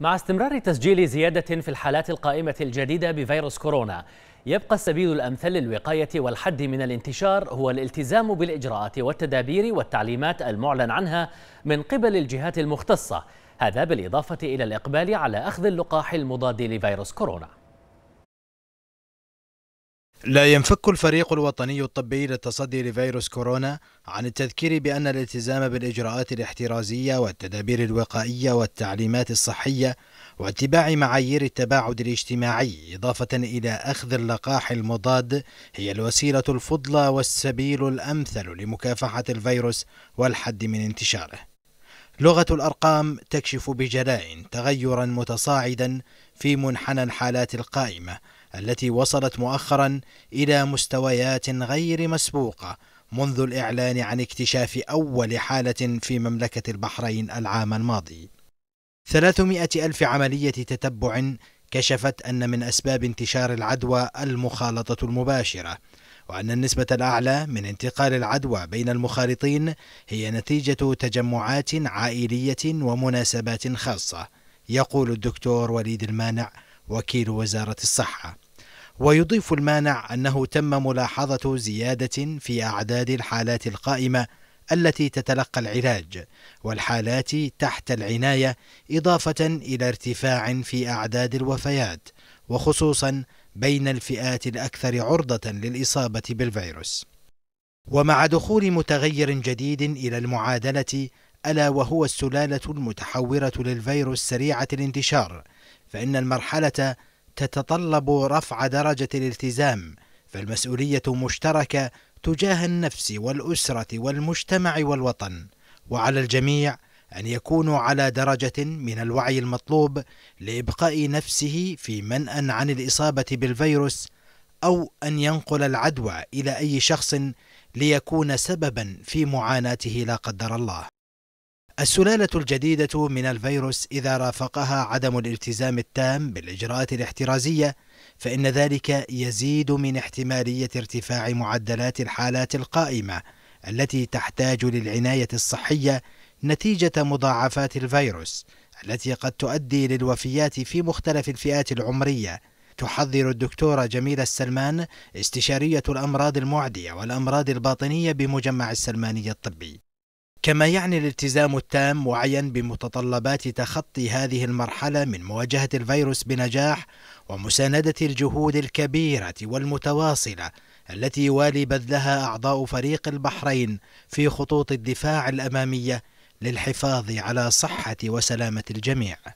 مع استمرار تسجيل زيادة في الحالات القائمة الجديدة بفيروس كورونا يبقى السبيل الأمثل للوقاية والحد من الانتشار هو الالتزام بالإجراءات والتدابير والتعليمات المعلن عنها من قبل الجهات المختصة هذا بالإضافة إلى الإقبال على أخذ اللقاح المضاد لفيروس كورونا لا ينفك الفريق الوطني الطبي للتصدي لفيروس كورونا عن التذكير بأن الالتزام بالإجراءات الاحترازية والتدابير الوقائية والتعليمات الصحية واتباع معايير التباعد الاجتماعي إضافة إلى أخذ اللقاح المضاد هي الوسيلة الفضلى والسبيل الأمثل لمكافحة الفيروس والحد من انتشاره. لغة الأرقام تكشف بجلاء تغيرا متصاعدا في منحنى الحالات القائمة التي وصلت مؤخرا إلى مستويات غير مسبوقة منذ الإعلان عن اكتشاف أول حالة في مملكة البحرين العام الماضي 300 ألف عملية تتبع كشفت أن من أسباب انتشار العدوى المخالطة المباشرة وأن النسبة الأعلى من انتقال العدوى بين المخالطين هي نتيجة تجمعات عائلية ومناسبات خاصة يقول الدكتور وليد المانع وكيل وزارة الصحة ويضيف المانع أنه تم ملاحظة زيادة في أعداد الحالات القائمة التي تتلقى العلاج والحالات تحت العناية إضافة إلى ارتفاع في أعداد الوفيات وخصوصا بين الفئات الأكثر عرضة للإصابة بالفيروس. ومع دخول متغير جديد إلى المعادلة ألا وهو السلالة المتحورة للفيروس سريعة الانتشار فإن المرحلة تتطلب رفع درجة الالتزام فالمسؤولية مشتركة تجاه النفس والأسرة والمجتمع والوطن وعلى الجميع أن يكونوا على درجة من الوعي المطلوب لإبقاء نفسه في منأى عن الإصابة بالفيروس أو أن ينقل العدوى إلى أي شخص ليكون سببا في معاناته لا قدر الله السلالة الجديدة من الفيروس إذا رافقها عدم الالتزام التام بالإجراءات الاحترازية فإن ذلك يزيد من احتمالية ارتفاع معدلات الحالات القائمة التي تحتاج للعناية الصحية نتيجة مضاعفات الفيروس التي قد تؤدي للوفيات في مختلف الفئات العمرية تحذر الدكتورة جميلة السلمان استشارية الأمراض المعدية والأمراض الباطنية بمجمع السلماني الطبي كما يعني الالتزام التام وعيا بمتطلبات تخطي هذه المرحله من مواجهه الفيروس بنجاح ومسانده الجهود الكبيره والمتواصله التي يوالي بذلها اعضاء فريق البحرين في خطوط الدفاع الاماميه للحفاظ على صحه وسلامه الجميع